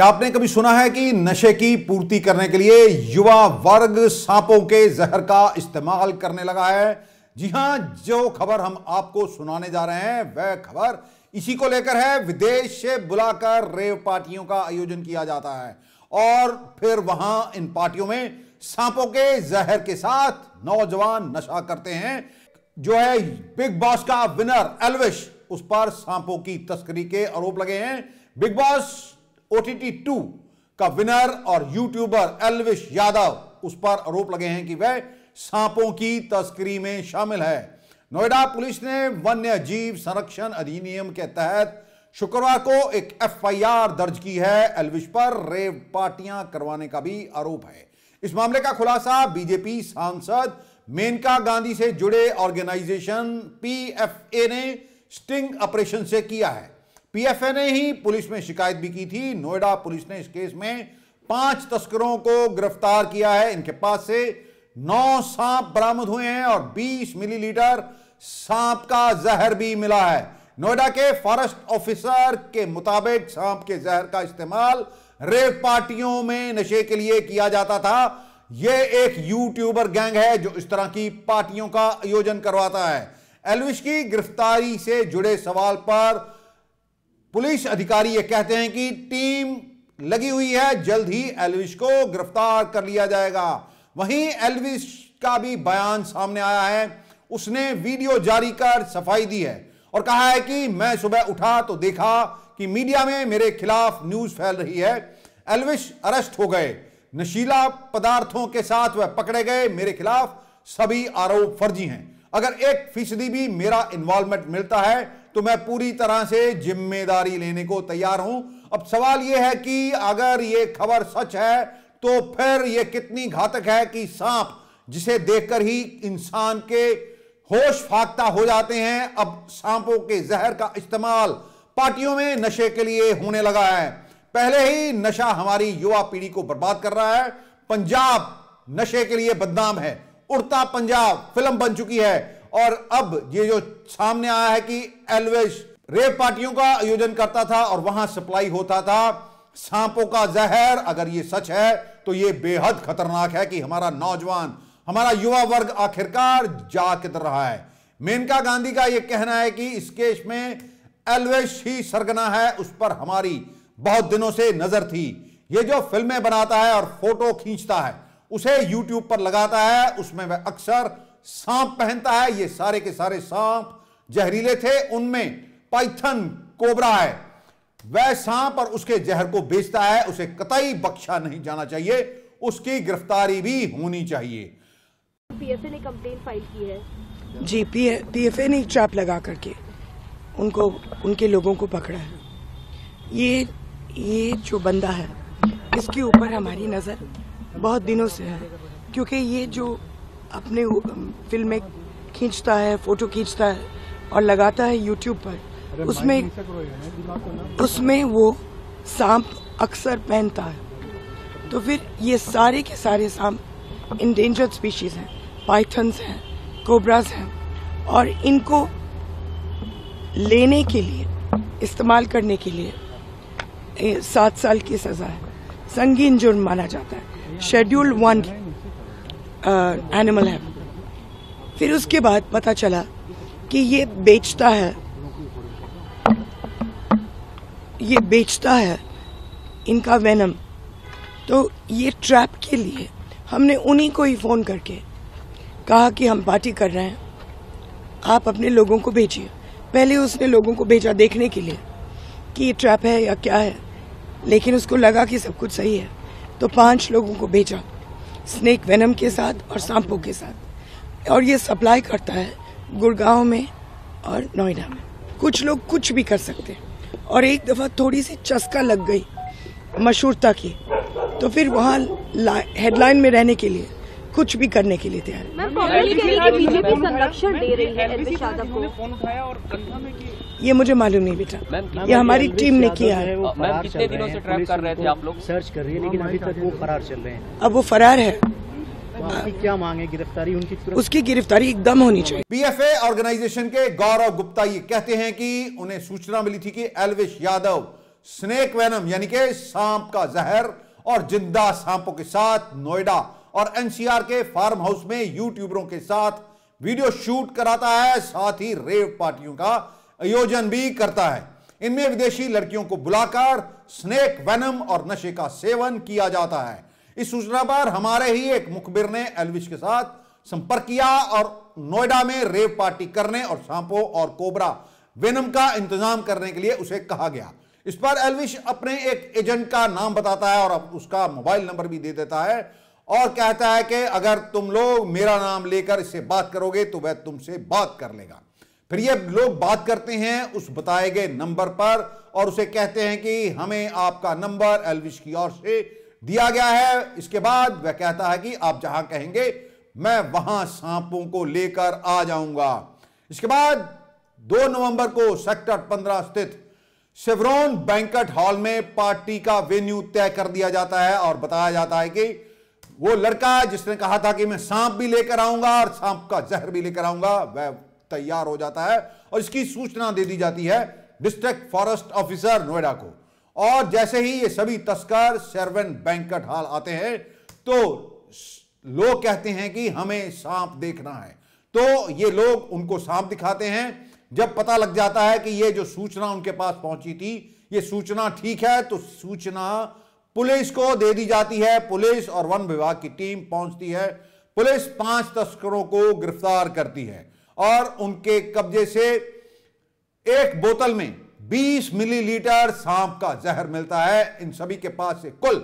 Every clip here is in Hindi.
क्या आपने कभी सुना है कि नशे की पूर्ति करने के लिए युवा वर्ग सांपों के जहर का इस्तेमाल करने लगा है जी हां जो खबर हम आपको सुनाने जा रहे हैं वह खबर इसी को लेकर है विदेश से बुलाकर रेव पार्टियों का आयोजन किया जाता है और फिर वहां इन पार्टियों में सांपों के जहर के साथ नौजवान नशा करते हैं जो है बिग बॉस का विनर एलविश उस पर सांपों की तस्करी के आरोप लगे हैं बिग बॉस ओटीटी टू का विनर और यूट्यूबर एलविश यादव उस पर आरोप लगे हैं कि वह सांपों की तस्करी में शामिल है नोएडा पुलिस ने वन्य जीव संरक्षण अधिनियम के तहत शुक्रवार को एक एफआईआर दर्ज की है एलविश पर रेव पार्टियां करवाने का भी आरोप है इस मामले का खुलासा बीजेपी सांसद मेनका गांधी से जुड़े ऑर्गेनाइजेशन पीएफए ने स्टिंग ऑपरेशन से किया है पीएफए ने ही पुलिस में शिकायत भी की थी नोएडा पुलिस ने इस केस में पांच तस्करों को गिरफ्तार किया है इनके पास से नौ सांप बरामद हुए हैं और 20 मिलीलीटर सांप का जहर भी मिला है नोएडा के फॉरेस्ट ऑफिसर के मुताबिक सांप के जहर का इस्तेमाल रेव पार्टियों में नशे के लिए किया जाता था यह एक यूट्यूबर गैंग है जो इस तरह की पार्टियों का आयोजन करवाता है एलविश की गिरफ्तारी से जुड़े सवाल पर पुलिस अधिकारी ये कहते हैं कि टीम लगी हुई है जल्द ही एलविश को गिरफ्तार कर लिया जाएगा वहीं एलविश का भी बयान सामने आया है उसने वीडियो जारी कर सफाई दी है और कहा है कि मैं सुबह उठा तो देखा कि मीडिया में मेरे खिलाफ न्यूज फैल रही है एलविश अरेस्ट हो गए नशीला पदार्थों के साथ वह पकड़े गए मेरे खिलाफ सभी आरोप फर्जी हैं अगर एक फीसदी भी मेरा इन्वॉल्वमेंट मिलता है तो मैं पूरी तरह से जिम्मेदारी लेने को तैयार हूं अब सवाल यह है कि अगर यह खबर सच है तो फिर यह कितनी घातक है कि सांप जिसे देखकर ही इंसान के होश फाकता हो जाते हैं अब सांपों के जहर का इस्तेमाल पार्टियों में नशे के लिए होने लगा है पहले ही नशा हमारी युवा पीढ़ी को बर्बाद कर रहा है पंजाब नशे के लिए बदनाम है उड़ता पंजाब फिल्म बन चुकी है और अब ये जो सामने आया है कि एलवेश रेप पार्टियों का आयोजन करता था और वहां सप्लाई होता था सांपों का जहर अगर ये सच है तो ये बेहद खतरनाक है कि हमारा नौजवान हमारा युवा वर्ग आखिरकार जा किधर रहा है मेनका गांधी का यह कहना है कि इस केस में एलवेश ही सरगना है उस पर हमारी बहुत दिनों से नजर थी ये जो फिल्में बनाता है और फोटो खींचता है उसे यूट्यूब पर लगाता है उसमें वह अक्सर सांप पहनता है ये सारे के सारे सांप जहरीले थे उनमें पाइथन कोबरा है वह सांप और उसके जहर को बेचता है उसे कतई बख्शा नहीं जाना चाहिए उसकी गिरफ्तारी भी होनी चाहिए पीएफए ने कंप्लेन फाइल की है जी पीएफए ने चाप लगा करके उनको उनके लोगों को पकड़ा है ये ये जो बंदा है इसके ऊपर हमारी नज़र बहुत दिनों से है क्योंकि ये जो अपने फिल्में खींचता है फोटो खींचता है और लगाता है यूट्यूब पर उसमें उसमें वो सांप अक्सर पहनता है तो फिर ये सारे के सारे सांप इंडेंजर्ड स्पीशीज हैं पाइथन्स हैं कोबराज हैं और इनको लेने के लिए इस्तेमाल करने के लिए सात साल की सज़ा है संगीन जुर्म माना जाता है शेड्यूल वन एनिमल है फिर उसके बाद पता चला कि ये बेचता है ये बेचता है इनका वेनम तो ये ट्रैप के लिए हमने उन्हीं को ही फ़ोन करके कहा कि हम पार्टी कर रहे हैं आप अपने लोगों को भेजिए पहले उसने लोगों को भेजा देखने के लिए कि ये ट्रैप है या क्या है लेकिन उसको लगा कि सब कुछ सही है तो पांच लोगों को भेजा स्नेक वेनम के साथ और सांपो के साथ और ये सप्लाई करता है गुड़गांव में और नोएडा में कुछ लोग कुछ भी कर सकते हैं और एक दफ़ा थोड़ी सी चस्का लग गई मशहूरता की तो फिर वहाँ हेडलाइन में रहने के लिए कुछ भी करने के लिए तैयार है बीजेपी संरक्षण दे रही है ये मुझे मालूम नहीं बेटा ये हमारी टीम ने किया है अब वो फरार है तो क्या मांगे गिरफ्तारी उनकी उसकी गिरफ्तारी एकदम होनी चाहिए बीएफए ऑर्गेनाइजेशन के गौरव गुप्ता ये कहते हैं कि उन्हें सूचना मिली थी कि एलविश यादव स्नेक वेनम यानी के सांप का जहर और जिंदा सांपों के साथ नोएडा और एनसीआर के फार्म हाउस में यूट्यूबरों के साथ वीडियो शूट कराता है साथ ही रेव पार्टियों का आयोजन भी करता है इनमें विदेशी लड़कियों को बुलाकर स्नेक वैनम और नशे का सेवन किया जाता है इस सूचना पर हमारे ही एक मुखबिर ने एलविश के साथ संपर्क किया और नोएडा में रेव पार्टी करने और सांपो और कोबरा वेनम का इंतजाम करने के लिए उसे कहा गया इस पर एलविश अपने एक एजेंट का नाम बताता है और उसका मोबाइल नंबर भी दे देता है और कहता है कि अगर तुम लोग मेरा नाम लेकर इससे बात करोगे तो वह तुमसे बात कर लेगा फिर ये लोग बात करते हैं उस बताए गए नंबर पर और उसे कहते हैं कि हमें आपका नंबर एलविश की ओर से दिया गया है इसके बाद वह कहता है कि आप जहां कहेंगे मैं वहां सांपों को लेकर आ जाऊंगा इसके बाद 2 नवंबर को सेक्टर 15 स्थित सेवरोन बैंकट हॉल में पार्टी का वेन्यू तय कर दिया जाता है और बताया जाता है कि वो लड़का जिसने कहा था कि मैं सांप भी लेकर आऊंगा और सांप का जहर भी लेकर आऊंगा वह तैयार हो जाता है और इसकी सूचना दे दी जाती है डिस्ट्रिक्ट फॉरेस्ट ऑफिसर नोएडा को और जैसे ही ये सभी तस्कर सर्वन बैंकट हाल आते हैं तो लोग कहते हैं कि हमें सांप देखना है तो ये लोग उनको सांप दिखाते हैं जब पता लग जाता है कि ये जो सूचना उनके पास पहुंची थी ये सूचना ठीक है तो सूचना पुलिस को दे दी जाती है पुलिस और वन विभाग की टीम पहुंचती है पुलिस पांच तस्करों को गिरफ्तार करती है और उनके कब्जे से एक बोतल में 20 मिलीलीटर सांप का जहर मिलता है इन सभी के पास से कुल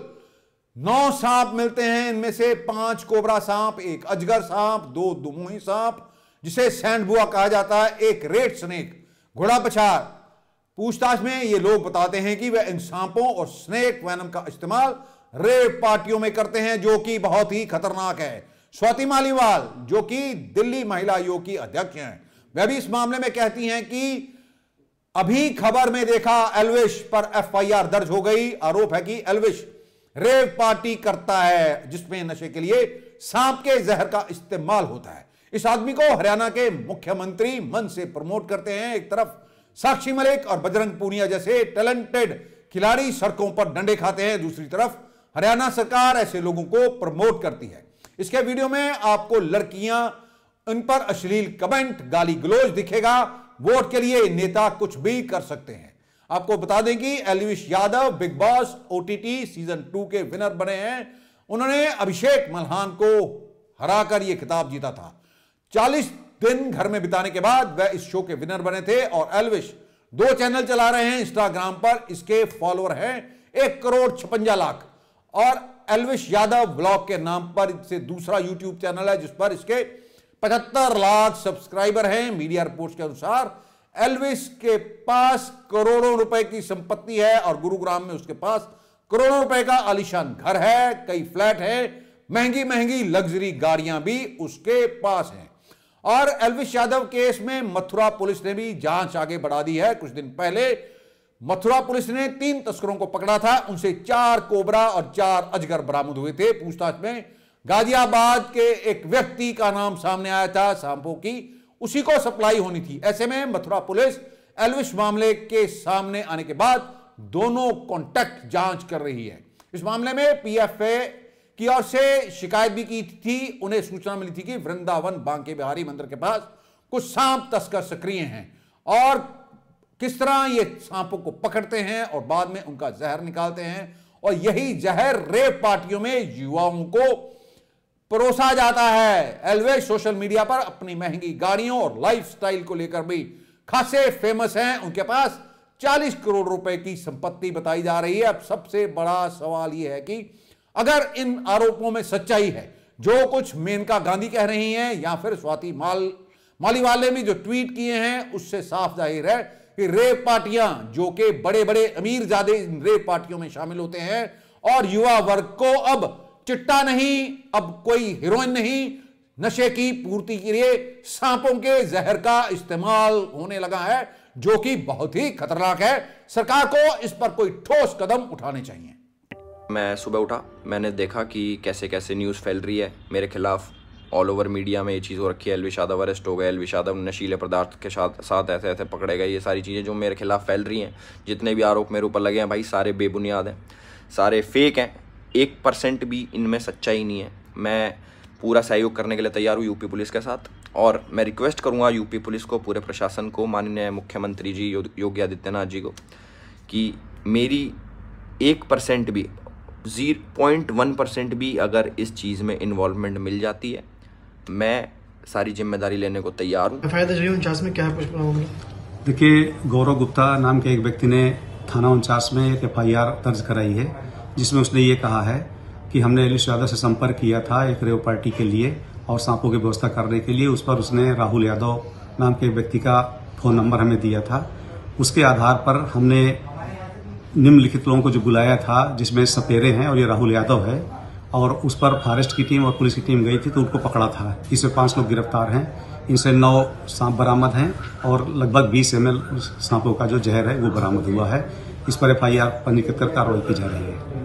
नौ सांप मिलते हैं इनमें से पांच कोबरा सांप एक अजगर सांप दो दुमुही सांप जिसे सैंडबुआ कहा जाता है एक रेड स्नेक घोड़ा पछार पूछताछ में ये लोग बताते हैं कि वह इन सांपों और स्नेक वैनम का इस्तेमाल रेड पार्टियों में करते हैं जो कि बहुत ही खतरनाक है स्वाति मालीवाल जो कि दिल्ली महिला आयोग की अध्यक्ष हैं वह भी इस मामले में कहती हैं कि अभी खबर में देखा एलविश पर एफआईआर दर्ज हो गई आरोप है कि एलविश रेव पार्टी करता है जिसमें नशे के लिए सांप के जहर का इस्तेमाल होता है इस आदमी को हरियाणा के मुख्यमंत्री मन से प्रमोट करते हैं एक तरफ साक्षी मलिक और बजरंग पूनिया जैसे टैलेंटेड खिलाड़ी सड़कों पर डंडे खाते हैं दूसरी तरफ हरियाणा सरकार ऐसे लोगों को प्रमोट करती है इसके वीडियो में आपको लड़कियां इन पर अश्लील कमेंट गाली गलोज दिखेगा वोट के लिए नेता कुछ भी कर सकते हैं आपको बता दें कि Elvish Yadav Bigg Boss OTT season two के विनर बने हैं उन्होंने अभिषेक मल्हान को हराकर यह खिताब जीता था 40 दिन घर में बिताने के बाद वह इस शो के विनर बने थे और एलविश दो चैनल चला रहे हैं इंस्टाग्राम पर इसके फॉलोअर हैं एक करोड़ छपंजा लाख और एलविश यादव ब्लॉग के नाम पर से दूसरा यूट्यूब चैनल है जिस पर इसके 75 लाख सब्सक्राइबर हैं मीडिया रिपोर्ट्स के अनुसार एलविस के पास करोड़ों रुपए की संपत्ति है और गुरुग्राम में उसके पास करोड़ों रुपए का आलिशान घर है कई फ्लैट है महंगी महंगी लग्जरी गाड़ियां भी उसके पास हैं और एलविश यादव केस में मथुरा पुलिस ने भी जांच आगे बढ़ा दी है कुछ दिन पहले मथुरा पुलिस ने तीन तस्करों को पकड़ा था उनसे चार कोबरा और चार अजगर बरामद हुए थे पूछताछ में गाजियाबाद के एक व्यक्ति का नाम सामने आया था सांपो की उसी को सप्लाई होनी थी ऐसे में मथुरा पुलिस एलविश मामले के सामने आने के बाद दोनों कॉन्टैक्ट जांच कर रही है इस मामले में पीएफए की ओर से शिकायत भी की थी उन्हें सूचना मिली थी कि वृंदावन बांके बिहारी मंदिर के पास कुछ सांप तस्कर सक्रिय हैं और किस तरह ये सांपों को पकड़ते हैं और बाद में उनका जहर निकालते हैं और यही जहर रेप पार्टियों में युवाओं को परोसा जाता है एलवे सोशल मीडिया पर अपनी महंगी गाड़ियों और लाइफस्टाइल को लेकर भी खासे फेमस हैं उनके पास 40 करोड़ रुपए की संपत्ति बताई जा रही है अब सबसे बड़ा सवाल यह है कि अगर इन आरोपों में सच्चाई है जो कुछ मेनका गांधी कह रही हैं या फिर स्वाति माल मालीवाल ने भी जो ट्वीट किए हैं उससे साफ जाहिर है कि रेप पार्टियां जो कि बड़े बड़े अमीर ज्यादा रेप पार्टियों में शामिल होते हैं और युवा वर्ग को अब चिट्टा नहीं अब कोई हीरोइन नहीं नशे की पूर्ति के लिए सांपों के जहर का इस्तेमाल होने लगा है जो कि बहुत ही खतरनाक है सरकार को इस पर कोई ठोस कदम उठाने चाहिए मैं सुबह उठा मैंने देखा कि कैसे कैसे न्यूज़ फैल रही है मेरे खिलाफ ऑल ओवर मीडिया में ये चीज़ हो रखी है एलविश यादव अरेस्ट हो गए एलविश यादव नशीले पदार्थ के साथ साथ ऐसे ऐसे पकड़े गए ये सारी चीज़ें जो मेरे खिलाफ फैल रही हैं जितने भी आरोप मेरे ऊपर लगे हैं भाई सारे बेबुनियाद हैं सारे फेक हैं एक परसेंट भी इनमें सच्चाई नहीं है मैं पूरा सहयोग करने के लिए तैयार हूँ यूपी पुलिस के साथ और मैं रिक्वेस्ट करूँगा यूपी पुलिस को पूरे प्रशासन को माननीय मुख्यमंत्री जी योगी आदित्यनाथ जी को कि मेरी एक परसेंट भी जीरो पॉइंट वन परसेंट भी अगर इस चीज़ में इन्वॉल्वमेंट मिल जाती है मैं सारी जिम्मेदारी लेने को तैयार हूँ उनचास में क्या देखिए गौरव गुप्ता नाम के एक व्यक्ति ने थाना उनचास में एक एफ दर्ज कराई है जिसमें उसने ये कहा है कि हमने अलीश यादव से संपर्क किया था एक रेव पार्टी के लिए और सांपों की व्यवस्था करने के लिए उस पर उसने राहुल यादव नाम के व्यक्ति का फ़ोन नंबर हमें दिया था उसके आधार पर हमने निम्नलिखित लोगों को जो बुलाया था जिसमें सपेरे हैं और ये राहुल यादव है और उस पर फॉरेस्ट की टीम और पुलिस की टीम गई थी तो उनको पकड़ा था इसमें पाँच लोग गिरफ्तार हैं इनसे नौ सांप बरामद हैं और लगभग बीस एम सांपों का जो जहर है वो बरामद हुआ है इस पर एफ आई आर पंजीकृत कर कार्रवाई की जा रही है